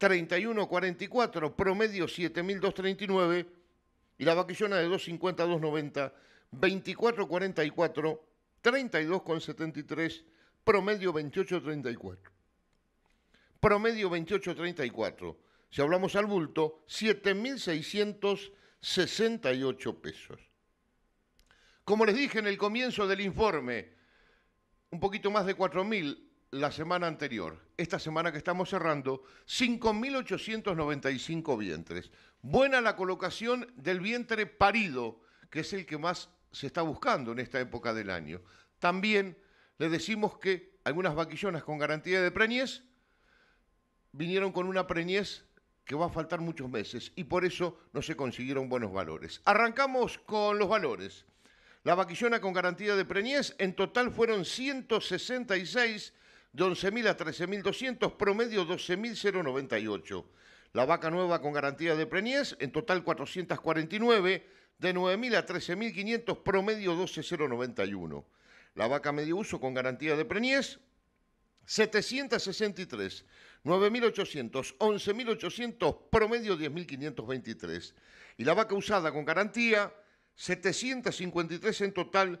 31.44, promedio 7.239 y la vaquillona de 2.50, 2.90, 24.44, 32.73, promedio 28.34. Promedio 28.34. Si hablamos al bulto, 7.668 pesos. Como les dije en el comienzo del informe, un poquito más de 4.000 la semana anterior, esta semana que estamos cerrando, 5.895 vientres. Buena la colocación del vientre parido, que es el que más se está buscando en esta época del año. También le decimos que algunas vaquillonas con garantía de preñez vinieron con una preñez que va a faltar muchos meses y por eso no se consiguieron buenos valores. Arrancamos con los valores. La vaquillona con garantía de preñez en total fueron 166 de 11.000 a 13.200, promedio 12.098. La vaca nueva con garantía de preñez, en total 449, de 9.000 a 13.500, promedio 12.091. La vaca medio uso con garantía de preñez, 763, 9.800, 11.800, promedio 10.523. Y la vaca usada con garantía, 753 en total,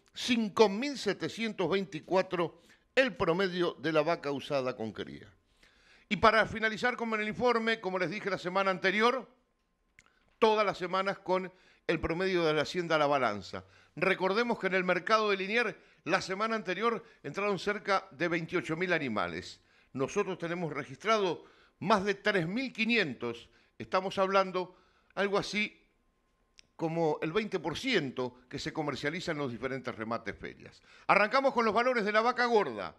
5.724 el promedio de la vaca usada con cría. Y para finalizar con el informe, como les dije la semana anterior, todas las semanas con el promedio de la hacienda a la balanza. Recordemos que en el mercado de Linier la semana anterior entraron cerca de 28.000 animales. Nosotros tenemos registrado más de 3.500. Estamos hablando algo así como el 20% que se comercializa en los diferentes remates ferias. Arrancamos con los valores de la vaca gorda.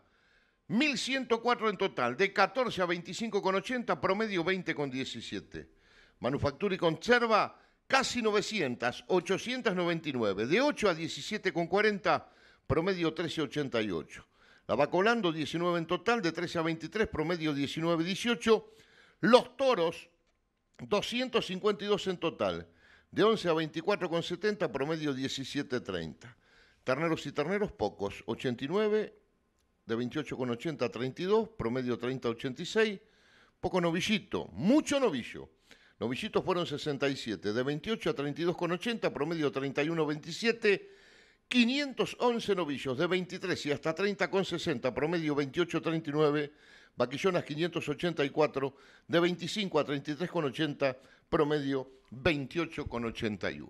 1.104 en total, de 14 a 25,80, promedio 20,17. Manufactura y conserva, casi 900, 899, de 8 a 17,40, promedio 13,88. La vaca holando, 19 en total, de 13 a 23, promedio 19,18. Los toros, 252 en total, de 11 a 24,70, promedio 17,30. Terneros y terneros pocos, 89, de 28,80 a 32, promedio 30,86. Poco novillito, mucho novillo. Novillitos fueron 67, de 28 a 32,80, promedio 31,27. 511 novillos de 23 y hasta 30,60, promedio 28,39. Vaquillonas 584, de 25 a 33,80, promedio 28,81.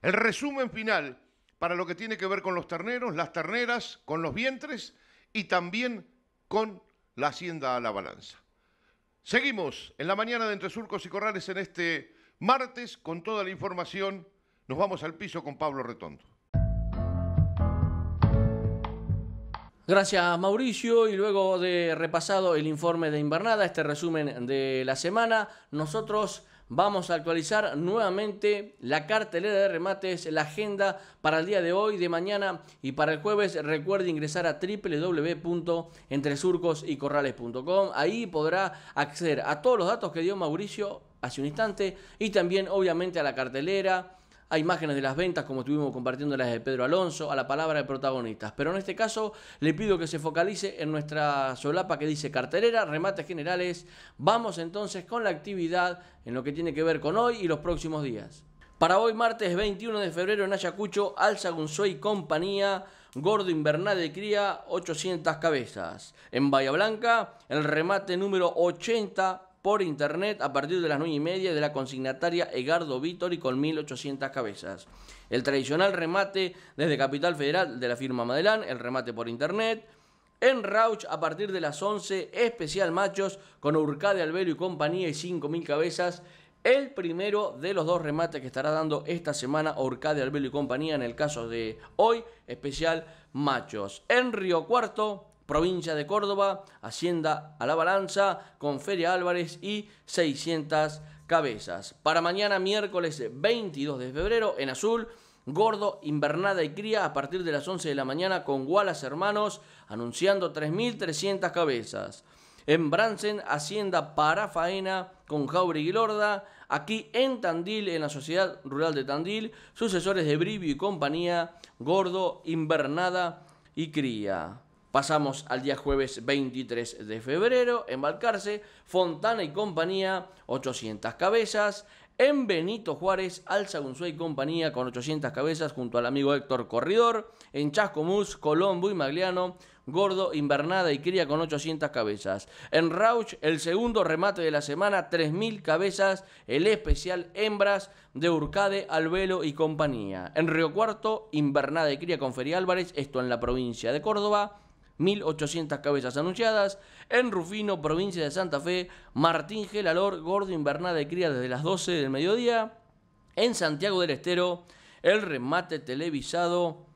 El resumen final para lo que tiene que ver con los terneros, las terneras, con los vientres y también con la hacienda a la balanza. Seguimos en la mañana de Entre Surcos y Corrales en este martes con toda la información. Nos vamos al piso con Pablo Retondo. Gracias Mauricio y luego de repasado el informe de Invernada, este resumen de la semana, nosotros vamos a actualizar nuevamente la cartelera de remates, la agenda para el día de hoy, de mañana y para el jueves. Recuerde ingresar a www.entresurcosycorrales.com. Ahí podrá acceder a todos los datos que dio Mauricio hace un instante y también obviamente a la cartelera a imágenes de las ventas, como estuvimos compartiendo las de Pedro Alonso, a la palabra de protagonistas. Pero en este caso le pido que se focalice en nuestra solapa que dice cartelera, remates generales. Vamos entonces con la actividad en lo que tiene que ver con hoy y los próximos días. Para hoy, martes 21 de febrero, en Ayacucho, Alza y Compañía, Gordo Invernal de Cría, 800 cabezas. En Bahía Blanca, el remate número 80 por internet a partir de las 9 y media de la consignataria Egardo Vítori con 1.800 cabezas. El tradicional remate desde Capital Federal de la firma Madelán, el remate por internet. En Rauch a partir de las 11, especial machos con Urcade Albero y compañía y 5.000 cabezas. El primero de los dos remates que estará dando esta semana de Albelo y compañía en el caso de hoy, especial machos. En Río Cuarto, provincia de Córdoba, Hacienda a la balanza con Feria Álvarez y 600 cabezas. Para mañana miércoles 22 de febrero en azul. Gordo, Invernada y Cría a partir de las 11 de la mañana con Wallace Hermanos anunciando 3.300 cabezas. En Bransen, Hacienda para Faena con Jauregui Lorda. Aquí en Tandil, en la Sociedad Rural de Tandil, sucesores de Brivio y compañía, Gordo, Invernada y Cría. Pasamos al día jueves 23 de febrero, en Balcarce, Fontana y compañía, 800 cabezas. En Benito Juárez, Alza y compañía con 800 cabezas junto al amigo Héctor Corridor. En Chascomús, Colombo y Magliano, Gordo, Invernada y Cría con 800 cabezas. En Rauch, el segundo remate de la semana, 3.000 cabezas, el especial Hembras de Urcade, Albelo y compañía. En Río Cuarto, Invernada y Cría con Feria Álvarez, esto en la provincia de Córdoba. 1.800 cabezas anunciadas. En Rufino, provincia de Santa Fe, Martín Gelalor, Gordo Invernada y Cría desde las 12 del mediodía. En Santiago del Estero, el remate televisado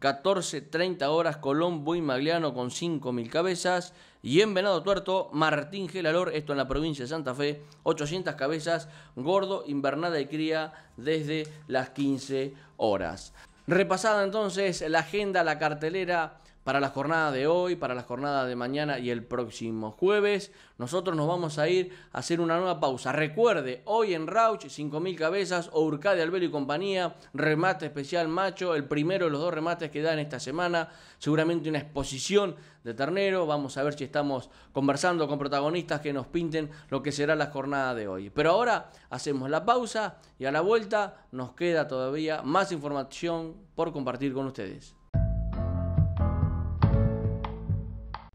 14.30 horas Colombo y Magliano con 5.000 cabezas. Y en Venado Tuerto, Martín Gelalor, esto en la provincia de Santa Fe, 800 cabezas, gordo, invernada y cría desde las 15 horas. Repasada entonces la agenda, la cartelera para la jornada de hoy, para la jornada de mañana y el próximo jueves. Nosotros nos vamos a ir a hacer una nueva pausa. Recuerde, hoy en Rauch, 5.000 cabezas, de Albelo y compañía, remate especial macho, el primero de los dos remates que dan esta semana, seguramente una exposición de ternero. Vamos a ver si estamos conversando con protagonistas que nos pinten lo que será la jornada de hoy. Pero ahora hacemos la pausa y a la vuelta nos queda todavía más información por compartir con ustedes.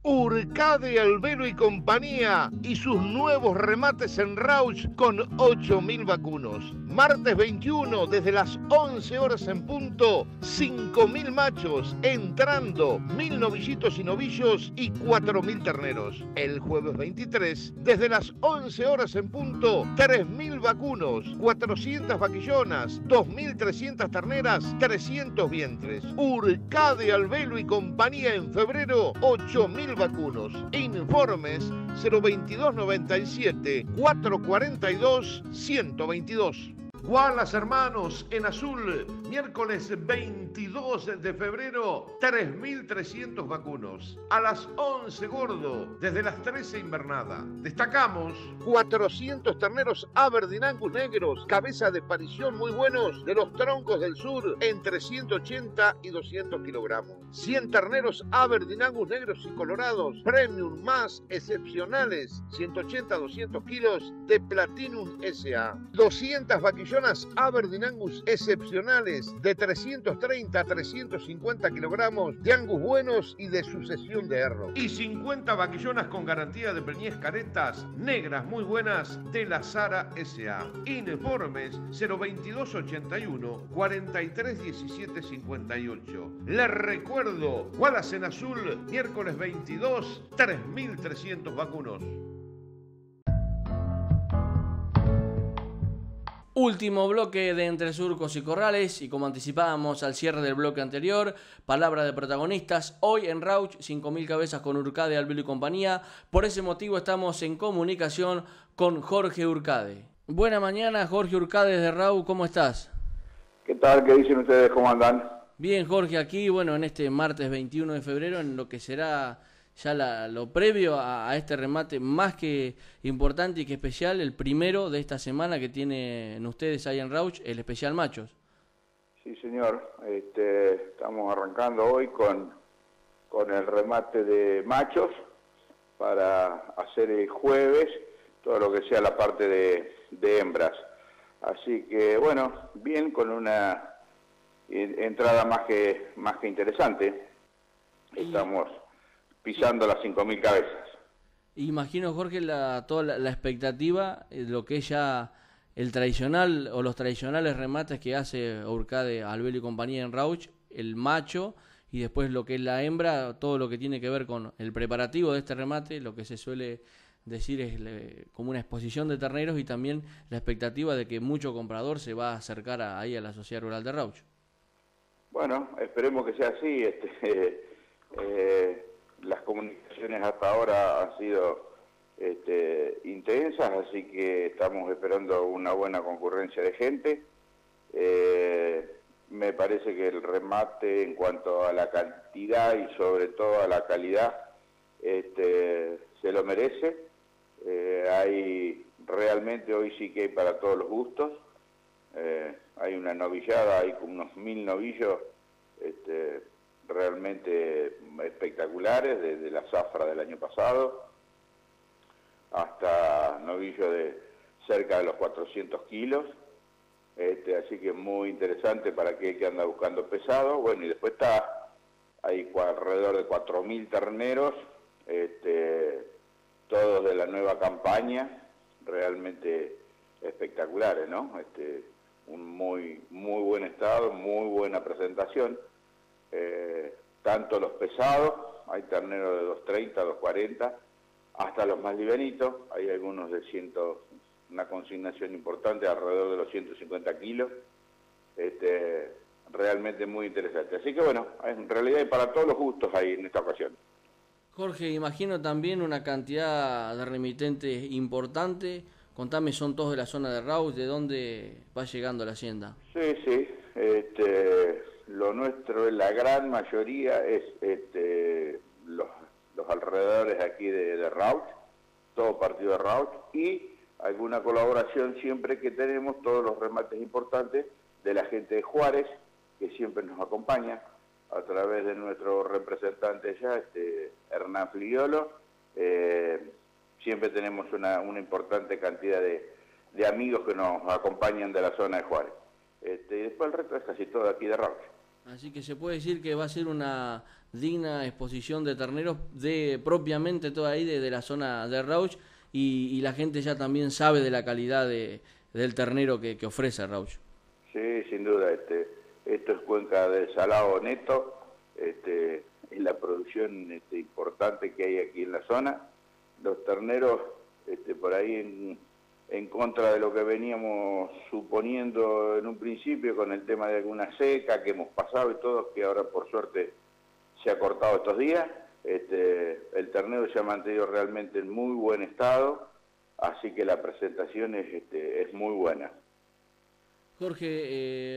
Urcade Albero y compañía y sus nuevos remates en Rauch con 8.000 vacunos. Martes 21 desde las 11 horas en punto, 5.000 machos entrando, 1.000 novillitos y novillos y 4.000 terneros. El jueves 23 desde las 11 horas en punto, 3.000 vacunos, 400 vaquillonas, 2.300 terneras, 300 vientres. Urcade Albelo y compañía en febrero, 8.000 Vacunos e Informes 02297 442 122. las Hermanos en Azul Miércoles 22 de febrero, 3.300 vacunos. A las 11 gordo, desde las 13 invernada. Destacamos 400 terneros Aberdeen negros, cabeza de aparición muy buenos, de los troncos del sur, entre 180 y 200 kilogramos. 100 terneros Aberdeen negros y colorados, premium más excepcionales, 180 200 kilos de Platinum SA. 200 vaquillonas Aberdeen excepcionales de 330 a 350 kilogramos de angus buenos y de sucesión de erro. Y 50 vaquillonas con garantía de preñez caretas negras muy buenas de la Sara S.A. Informes 02281 431758. Les recuerdo, Guadas en Azul, miércoles 22, 3300 vacunos. Último bloque de Entre Surcos y Corrales y como anticipábamos al cierre del bloque anterior, palabra de protagonistas, hoy en Rauch 5.000 cabezas con Urcade, Albilo y compañía, por ese motivo estamos en comunicación con Jorge Urcade. Buena mañana Jorge Urcade de Rauch, ¿cómo estás? ¿Qué tal? ¿Qué dicen ustedes? ¿Cómo andan? Bien Jorge, aquí bueno en este martes 21 de febrero en lo que será ya lo previo a, este remate más que importante y que especial, el primero de esta semana que tienen ustedes ahí en Rauch, el especial Machos. Sí, señor. Este, estamos arrancando hoy con, con el remate de Machos para hacer el jueves todo lo que sea la parte de, de hembras. Así que, bueno, bien con una eh, entrada más que, más que interesante. Estamos pisando las 5.000 cabezas. Imagino, Jorge, la, toda la, expectativa, eh, lo que es ya el tradicional o los tradicionales remates que hace Urcade, Albel y compañía en Rauch, el macho y después lo que es la hembra, todo lo que tiene que ver con el preparativo de este remate, lo que se suele decir es eh, como una exposición de terneros y también la expectativa de que mucho comprador se va a acercar ahí a la sociedad rural de Rauch. Bueno, esperemos que sea así. Este, [laughs] eh, las comunicaciones hasta ahora han sido este, intensas, así que estamos esperando una buena concurrencia de gente. Eh, me parece que el remate en cuanto a la cantidad y sobre todo a la calidad este, se lo merece. Eh, hay realmente hoy sí que hay para todos los gustos. Eh, hay una novillada, hay unos mil novillos este, realmente espectaculares, desde la zafra del año pasado hasta novillo de cerca de los 400 kilos, este, así que muy interesante para aquel que anda buscando pesado. Bueno, y después está, hay alrededor de 4.000 terneros, este, todos de la nueva campaña, realmente espectaculares, ¿no? Este, un muy, muy buen estado, muy buena presentación. Eh, tanto los pesados, hay terneros de 230, 240, hasta los más libenitos, hay algunos de 100, una consignación importante, alrededor de los 150 kilos, este, realmente muy interesante. Así que bueno, en realidad hay para todos los gustos ahí en esta ocasión. Jorge, imagino también una cantidad de remitentes importante. Contame, ¿son todos de la zona de Raus? ¿De dónde va llegando la hacienda? Sí, sí. Este, lo nuestro, la gran mayoría, es este, los, alrededores aquí de, de todo partido de Rauch, y alguna colaboración siempre que tenemos, todos los remates importantes de la gente de Juárez, que siempre nos acompaña, a través de nuestro representante ya, este, Hernán Fliolo, eh, siempre tenemos una, importante cantidad de, amigos que nos acompañan de la zona de Juárez. Este, y después el resto es casi todo aquí de Rauch. Así que se puede decir que va a ser una digna exposición de terneros de propiamente toda ahí de, la zona de Rauch y, la gente ya también sabe de la calidad del ternero que, ofrece Rauch. Sí, sin duda. Este, esto es cuenca de Salado Neto, este, es la producción este, importante que hay aquí en la zona. Los terneros este, por ahí en en contra de lo que veníamos suponiendo en un principio con el tema de alguna seca que hemos pasado y todo, que ahora por suerte se ha cortado estos días. Este, el terneo se ha mantenido realmente en muy buen estado, así que la presentación es, este, muy buena. Jorge,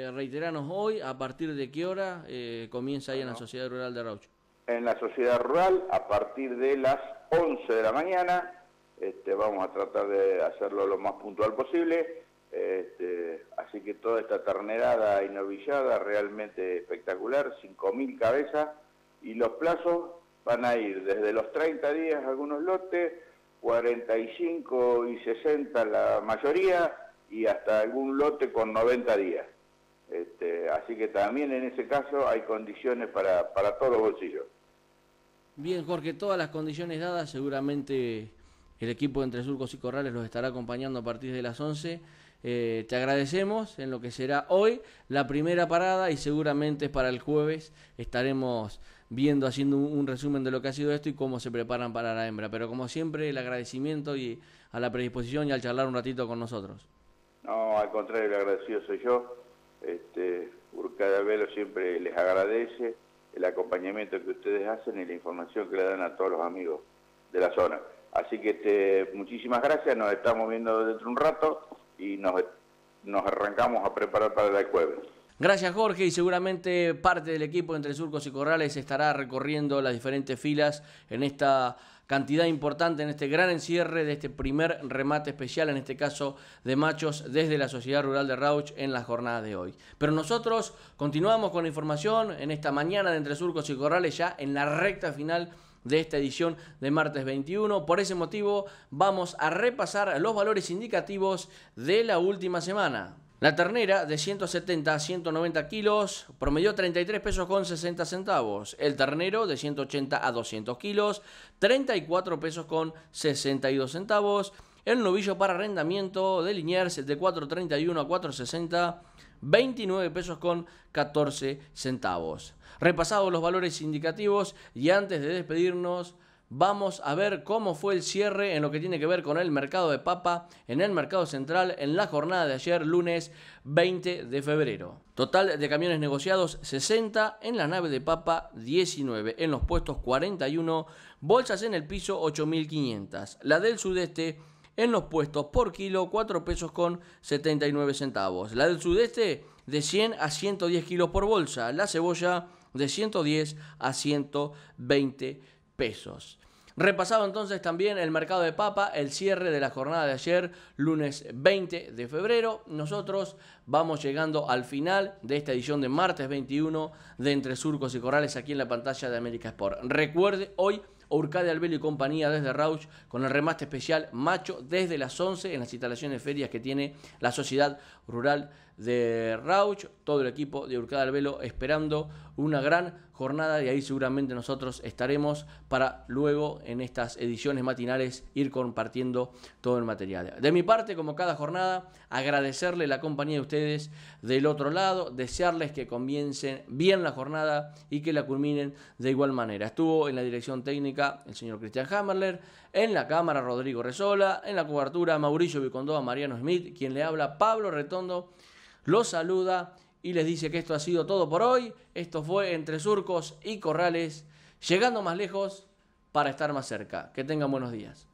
eh, reiteranos hoy, ¿a partir de qué hora eh, comienza ahí en la Sociedad Rural de Raucho? En la Sociedad Rural, a partir de las 11 de la mañana, este, vamos a tratar de hacerlo lo más puntual posible. Este, así que toda esta ternerada y novillada realmente espectacular, 5.000 cabezas y los plazos van a ir desde los 30 días algunos lotes, 45 y 60 la mayoría y hasta algún lote con 90 días. Este, así que también en ese caso hay condiciones para, para todos los bolsillos. Bien, Jorge, todas las condiciones dadas seguramente el equipo de Entre Surcos y Corrales los estará acompañando a partir de las 11. Eh, te agradecemos en lo que será hoy la primera parada y seguramente para el jueves estaremos viendo, haciendo un, resumen de lo que ha sido esto y cómo se preparan para la hembra. Pero como siempre, el agradecimiento y a la predisposición y al charlar un ratito con nosotros. No, al contrario, el agradecido soy yo. Este, Velo siempre les agradece el acompañamiento que ustedes hacen y la información que le dan a todos los amigos de la zona. Así que este, muchísimas gracias, nos estamos viendo dentro de un rato y nos, arrancamos a preparar para el jueves. Gracias Jorge y seguramente parte del equipo entre Surcos y Corrales estará recorriendo las diferentes filas en esta cantidad importante, en este gran encierre de este primer remate especial, en este caso de machos desde la Sociedad Rural de Rauch en la jornada de hoy. Pero nosotros continuamos con la información en esta mañana de entre Surcos y Corrales ya en la recta final de esta edición de martes 21. Por ese motivo vamos a repasar los valores indicativos de la última semana. La ternera de 170 a 190 kilos promedió 33 pesos con 60 centavos. El ternero de 180 a 200 kilos, 34 pesos con 62 centavos. El novillo para arrendamiento de Liniers de 4.31 a 4.60 29 pesos con 14 centavos. Repasados los valores indicativos y antes de despedirnos, Vamos a ver cómo fue el cierre en lo que tiene que ver con el mercado de papa en el mercado central en la jornada de ayer, lunes 20 de febrero. Total de camiones negociados 60, en la nave de papa 19, en los puestos 41, bolsas en el piso 8.500, la del sudeste en los puestos por kilo 4 pesos con 79 centavos. La del sudeste de 100 a 110 kilos por bolsa. La cebolla de 110 a 120 pesos. Repasado entonces también el mercado de papa, el cierre de la jornada de ayer, lunes 20 de febrero. Nosotros vamos llegando al final de esta edición de martes 21 de Entre Surcos y Corrales aquí en la pantalla de América Sport. Recuerde, hoy de Albelo y compañía desde Rauch con el remate especial Macho desde las 11 en las instalaciones ferias que tiene la Sociedad Rural de Rauch, todo el equipo de Urcada del Velo esperando una gran jornada y ahí seguramente nosotros estaremos para luego en estas ediciones matinales ir compartiendo todo el material. De mi parte, como cada jornada, agradecerle la compañía de ustedes del otro lado, desearles que comiencen bien la jornada y que la culminen de igual manera. Estuvo en la dirección técnica el señor Cristian Hammerler, en la cámara Rodrigo Resola, en la cobertura Mauricio Vicondova, Mariano Smith, quien le habla Pablo Retondo los saluda y les dice que esto ha sido todo por hoy. Esto fue Entre Surcos y Corrales, llegando más lejos para estar más cerca. Que tengan buenos días.